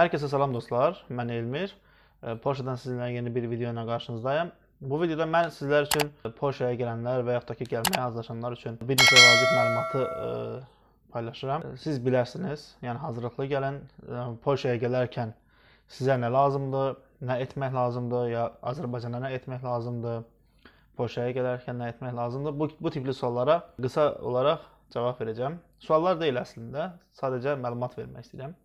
Hər kəsə salam dostlar, mən Elmir. Polşadan sizinlə yeni bir video ilə qarşınızdayım. Bu videoda mən sizlər üçün Polşaya gələnlər və yaxud da ki, gəlməyə hazırlaşanlar üçün bir neçə vacib məlumatı ə, paylaşıram. Siz bilərsiniz, yəni hazırlıqlı gəlin. Polşaya gələrkən sizə nə lazımdır, nə etmək lazımdır, ya Azərbaycana nə etmək lazımdır, Polşaya gələrkən nə etmək lazımdır. Bu bu tipli suallara qısa olaraq cavab verəcəm. Suallar deyil əslində, sadəcə məlumat vermək istəyirəm.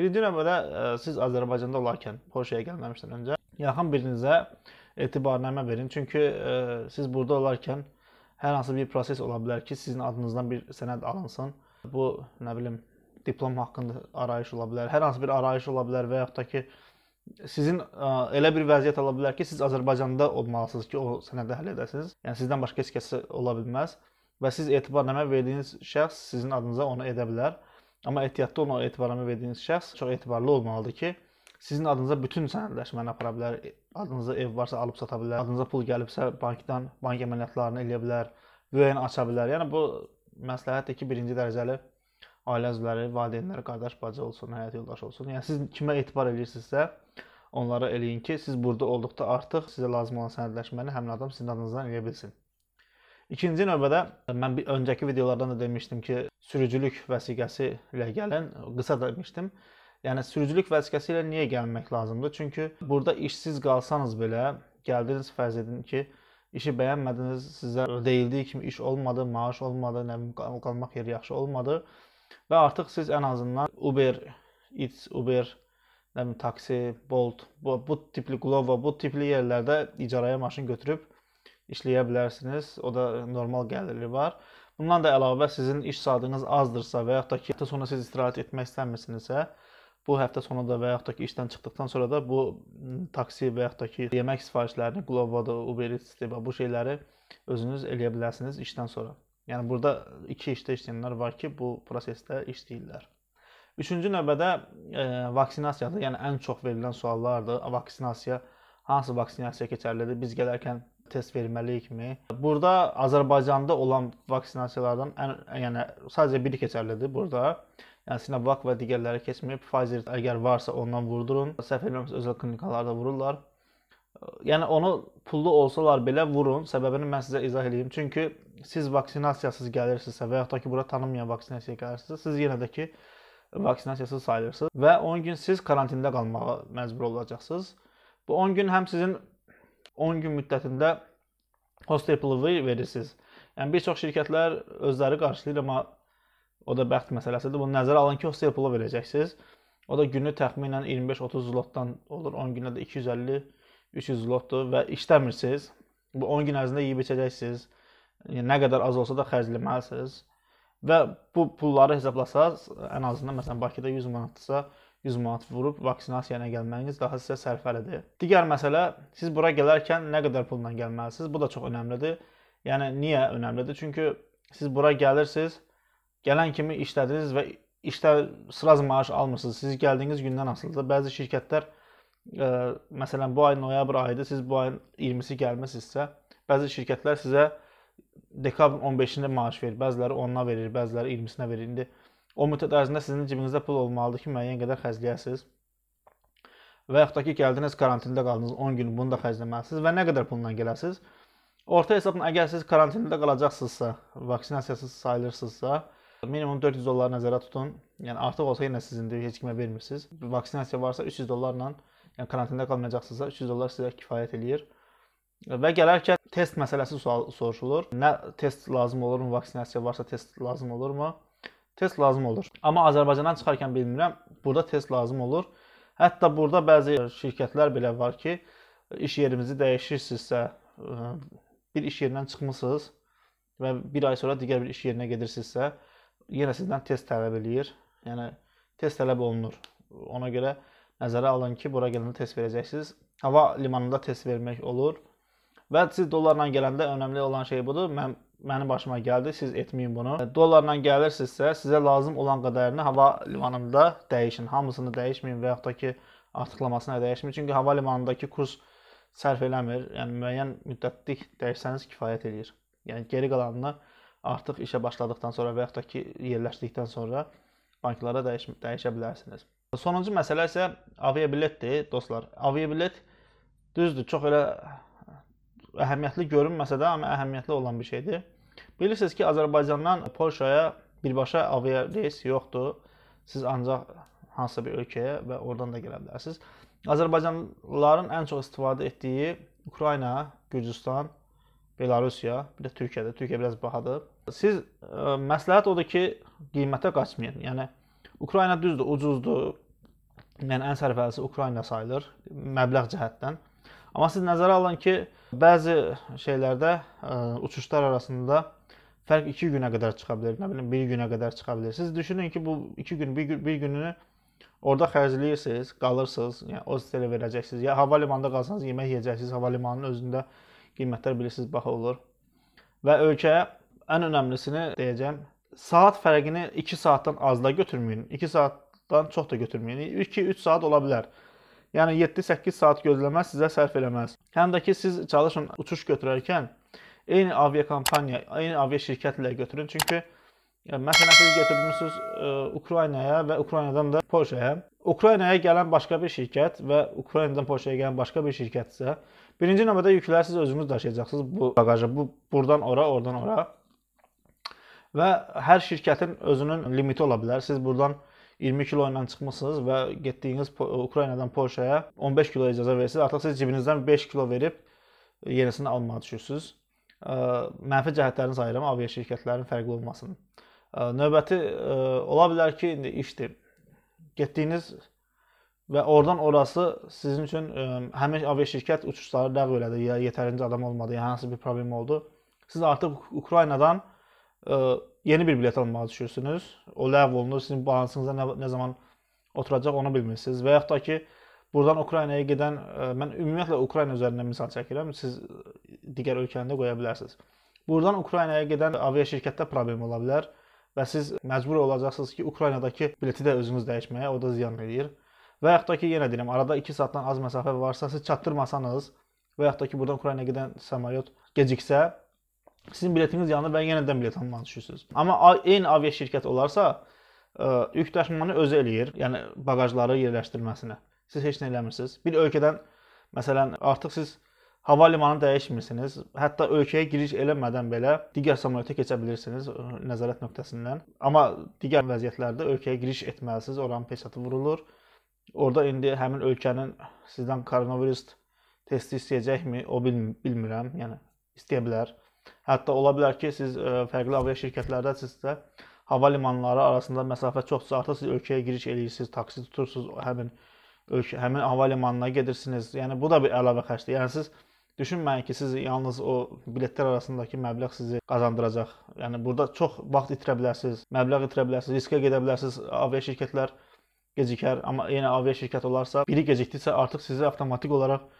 Birinci növbədə e, siz Azərbaycanda olarkən Polşaya gəlməmişdən öncə yaxın birinizə etibarnamə verin. Çünki e, siz burada olarkən hər hansı bir proses ola bilər ki, sizin adınızdan bir sənəd alınsın. Bu nə bilim diplom haqqında arayış ola bilər, hər hansı bir arayış ola bilər və yaxud da ki sizin e, elə bir vəziyyət ola bilər ki, siz Azərbaycanda olmalısınız ki, o sənədi həll edəsiniz. Yəni sizdən başqa heç kəs ola bilməz və siz etibarnamə verdiyiniz şəxs sizin adınıza onu edə bilər. Amma ehtiyatlı olmaq etibarnamə verdiyiniz şəxs çox etibarlı olmalıdır ki, sizin adınıza bütün sənədləşməni apara bilər. Adınıza ev varsa alıb sata bilər. Adınıza pul gəlibsə bankdan bank əməliyyatlarını eləyə bilər. VN aça bilər. Yəni bu məsləhətdir ki, birinci dərəcəli ailə üzvləri, valideynlər, qardaş, bacı olsun, həyat yoldaşı olsun. Yəni siz kimə etibar edirsinizsə, onlara eləyin ki, siz burada olduqda artıq sizə lazım olan sənədləşməni həmin adam sizin adınızdan eləyə bilsin. İkinci növbədə mən bir öncəki videolardan da demişdim ki, sürücülük vəsiqəsi ilə gəlin, qısa da demişdim. Yəni sürücülük vəsiqəsi ilə niyə gəlmək lazımdır? Çünki burada işsiz qalsanız belə, gəldiniz fərz edin ki, işi bəyənmədiniz, sizə deyildiyi kimi iş olmadı, maaş olmadı, nə bilim qalmaq yeri yaxşı olmadı və artıq siz ən azından Uber, Eats, Uber, nə bilim taksi, Bolt, bu, bu tipli Glovo, bu tipli yerlərdə icarəyə maşın götürüb işləyə bilərsiniz. O da normal gəlirli var. Bundan da əlavə sizin iş saatınız azdırsa və yaxud da ki, həftə sonu siz istirahət etmək istəmirsinizsə, bu həftə sonu da və yaxud da ki, işdən çıxdıqdan sonra da bu taksi və yaxud da ki, yemək sifarişlərini Glovo-da, Uber Eats və bu şeyləri özünüz eləyə bilərsiniz işdən sonra. Yəni burada iki işdə işləyənlər var ki, bu prosesdə işləyirlər. Üçüncü növbədə e, vaksinasiyadır. Yəni ən çox verilən suallardır. Vaksinasiya hansı vaksinasiya keçərlidir? Biz gələrkən test verməli kimi. Burada Azərbaycanda olan vaksinasiyalardan ən yəni sadəcə biri keçərlidir burada. Yəni Sinovac və digərləri keçmir. Pfizer əgər varsa ondan vurdurun. Səhv eləmirəmsə özəl klinikalarda vururlar. Yəni onu pullu olsalar belə vurun. Səbəbini mən sizə izah edeyim. Çünki siz vaksinasiyasız gəlirsinizsə və yaxud da ki, bura tanınmayan vaksinasiyaya gəlirsinizsə, siz yenə də ki vaksinasiyasız sayılırsınız və 10 gün siz karantində qalmağa məcbur olacaqsınız. Bu 10 gün həm sizin 10 gün müddətində host Apple-ı verirsiniz. Yəni bir çox şirkətlər özləri qarşılayır, amma o da bəxt məsələsidir. Bunu nəzərə alın ki, host Apple-ı verəcəksiniz. O da günü təxminən 25-30 zlotdan olur. 10 günə də 250-300 zlotdur və işləmirsiniz. Bu 10 gün ərzində yeyib içəcəksiniz. Yəni, nə qədər az olsa da xərcləməlisiniz. Və bu pulları hesablasaz, ən azından məsələn Bakıda 100 manatdırsa, 100 manat vurub vaksinasiyaya gəlməyiniz daha sizə sərfəlidir. Digər məsələ, siz bura gələrkən nə qədər pulla gəlməlisiniz? Bu da çox əhəmilidir. Yəni niyə əhəmilidir? Çünki siz bura gəlirsiniz, gələn kimi işlədiniz və işdə sıraz maaş almırsınız. Siz gəldiyiniz gündən asılıdır. Bəzi şirkətlər ə, e, məsələn bu ay noyabr ayıdır, siz bu ayın 20-si gəlmisinizsə, bəzi şirkətlər sizə dekabrın 15-də maaş verir, bəziləri 10-na verir, bəziləri 20-sinə verir. İndi O müddət ərzində sizin cibinizdə pul olmalıdır ki, müəyyən qədər xərcləyəsiniz. Və yaxud da ki, gəldiniz karantində qaldınız 10 gün, bunu da xərcləməlisiniz və nə qədər pulla gələsiniz? Orta hesabla əgər siz karantində qalacaqsınızsa, vaksinasiyasız sayılırsınızsa, minimum 400 dolları nəzərə tutun. Yəni artıq olsa yenə sizindir, heç kimə vermirsiniz. Vaksinasiya varsa 300 dollarla, yəni karantində qalmayacaqsınızsa 300 dollar sizə kifayət eləyir. Və gələrkən test məsələsi sual soruşulur. Nə test lazım olurmu? Vaksinasiya varsa test lazım olurmu? test lazım olur. Amma Azərbaycandan çıxarkən bilmirəm, burada test lazım olur. Hətta burada bəzi şirkətlər belə var ki, iş yerimizi dəyişirsinizsə, bir iş yerindən çıxmısınız və bir ay sonra digər bir iş yerinə gedirsinizsə, yenə sizdən test tələb eləyir. Yəni test tələb olunur. Ona görə nəzərə alın ki, bura gələndə test verəcəksiniz. Hava limanında test vermək olur. Və siz dollarla gələndə önəmli olan şey budur. Mən mənim başıma gəldi, siz etməyin bunu. E, dollarla gəlirsinizsə, sizə lazım olan qədərini hava limanında dəyişin. Hamısını dəyişməyin və yaxud da ki, artıqlamasını dəyişməyin. Çünki hava limanındakı kurs sərf eləmir. Yəni müəyyən müddətlik dəyişsəniz kifayət eləyir. Yəni geri qalanını artıq işə başladıqdan sonra və yaxud da ki, yerləşdikdən sonra banklara dəyiş dəyişə bilərsiniz. Sonuncu məsələ isə aviabiletdir, dostlar. Aviabilet düzdür, çox elə əhəmiyyətli görünməsə də, amma əhəmiyyətli olan bir şeydir. Bilirsiniz ki, Azərbaycandan Polşaya birbaşa avia reys yoxdur. Siz ancaq hansısa bir ölkəyə və oradan da gələ bilərsiniz. Azərbaycanlıların ən çox istifadə etdiyi Ukrayna, Gürcüstan, Belarusiya, bir də Türkiyədir. Türkiyə biraz bahadır. Siz ə, e, məsləhət odur ki, qiymətə qaçmayın. Yəni Ukrayna düzdür, ucuzdur. Yəni ən sərfəlisi Ukrayna sayılır məbləğ cəhətdən. Amma siz nəzərə alın ki, bəzi şeylərdə ə, e, uçuşlar arasında fərq 2 günə qədər çıxa bilər, nə bilim 1 günə qədər çıxa bilər. Siz düşünün ki, bu 2 gün, 1 gün, 1 gününü orada xərcləyirsiniz, qalırsınız, yəni o sizə verəcəksiniz. Ya hava limanında qalsanız yemək yeyəcəksiniz, hava limanının özündə qiymətlər bilirsiniz baha olur. Və ölkəyə ən önəmlisini deyəcəm, saat fərqini 2 saatdan az da götürməyin. 2 saatdan çox da götürməyin. 2-3 saat ola bilər. Yəni 7-8 saat gözləmə sizə sərf eləməz. Həm də ki siz çalışın uçuş götürərkən eyni aviakompaniya, eyni aviaşirkətlə götürün, çünki Yəni məsələn siz götürmüsüz ə, e, Ukraynaya və Ukraynadan da Polşaya. Ukraynaya gələn başqa bir şirkət və Ukraynadan Polşaya gələn başqa bir şirkətsə, birinci növbədə yükləri siz özünüz daşıyacaqsınız bu baqajı. Bu burdan ora, oradan ora. Və hər şirkətin özünün limiti ola bilər. Siz burdan 20 kilo ilə çıxmısınız və getdiyiniz Ukraynadan Polşaya 15 kilo icazə versiniz, artıq siz cibinizdən 5 kilo verib e, yenisini almağa düşürsüz. E, mənfi cəhətlərini sayıram avia şirkətlərinin fərqli olmasının. E, növbəti ola bilər ki, indi işdir. Getdiyiniz və oradan orası sizin üçün ə, həmin avia şirkət uçuşları ləğv elədi ya yetərincə adam olmadı, ya hansı bir problem oldu. Siz artıq Ukraynadan yeni bir bilet almağa düşürsünüz. O ləğv olunur. Sizin balansınıza nə, nə zaman oturacaq onu bilmirsiniz. Və yaxud da ki, buradan Ukraynaya gedən e, mən ümumiyyətlə Ukrayna üzərində misal çəkirəm. Siz e, digər ölkəni də qoya bilərsiniz. Buradan Ukraynaya gedən avia şirkətdə problem ola bilər və siz məcbur olacaqsınız ki, Ukraynadakı bileti də özünüz dəyişməyə, o da ziyan eləyir. Və yaxud da ki, yenə deyirəm, arada 2 saatdan az məsafə varsa, siz çatdırmasanız və yaxud da ki, buradan Ukraynaya gedən samolyot geciksə, Sizin biletiniz yanında və yenədən bilet almağa düşürsüz. Amma eyni avia şirkət olarsa, ə, e, yük daşımanı özü eləyir, yəni baqajları yerləşdirməsinə. Siz heç nə eləmirsiniz. Bir ölkədən məsələn, artıq siz hava limanını dəyişmirsiniz. Hətta ölkəyə giriş eləmədən belə digər samolyota keçə bilirsiniz e, nəzarət nöqtəsindən. Amma digər vəziyyətlərdə ölkəyə giriş etməlisiniz, oranın peçəti vurulur. Orda indi həmin ölkənin sizdən koronavirus testi istəyəcəkmi, o bilmirəm, yəni istəyə bilər. Hətta ola bilər ki, siz e, fərqli aviya şirkətlərdəsinizsə, hava limanları arasında məsafə çoxdursa, artıq siz ölkəyə giriş eləyirsiniz, taksi tutursunuz, həmin ölkə, həmin hava limanına gedirsiniz. Yəni bu da bir əlavə xərcdir. Yəni siz düşünməyin ki, siz yalnız o biletlər arasındakı məbləğ sizi qazandıracaq. Yəni burada çox vaxt itirə bilərsiniz, məbləğ itirə bilərsiniz, riskə gedə bilərsiniz. Aviya şirkətlər gecikər, amma yenə aviya şirkət olarsa, biri gecikdisə artıq sizi avtomatik olaraq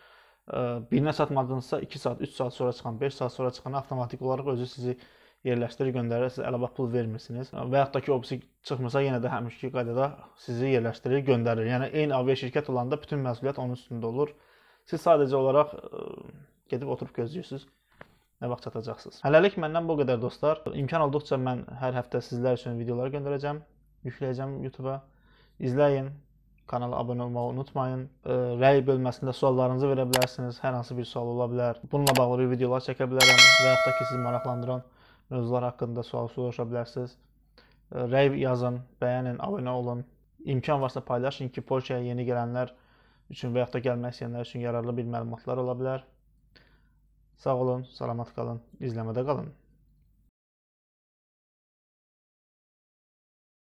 birinə çatmadınızsa 2 saat, 3 saat sonra çıxan, 5 saat sonra çıxan avtomatik olaraq özü sizi yerləşdirir, göndərir, siz əlavə pul vermirsiniz. Və yaxud da ki, opsi çıxmırsa yenə də həmişəki qaydada sizi yerləşdirir, göndərir. Yəni eyni avia şirkət olanda bütün məsuliyyət onun üstündə olur. Siz sadəcə olaraq gedib oturub gözləyirsiniz. Nə vaxt çatacaqsınız. Hələlik məndən bu qədər dostlar. İmkan olduqca mən hər həftə sizlər üçün videolar göndərəcəm, yükləyəcəm YouTube-a. İzləyin, Kanala abunə olmağı unutmayın. Rəy bölməsində suallarınızı verə bilərsiniz. Hər hansı bir sual ola bilər. Bununla bağlı bir videolar çəkə bilərəm və yaxud da ki, sizi maraqlandıran mövzular haqqında sual soruşa bilərsiniz. Rəy yazın, bəyənin, abunə olun. İmkan varsa paylaşın ki, Polşaya yeni gələnlər üçün və yaxud da gəlmək istəyənlər üçün yararlı bir məlumatlar ola bilər. Sağ olun, salamat qalın, izləmədə qalın.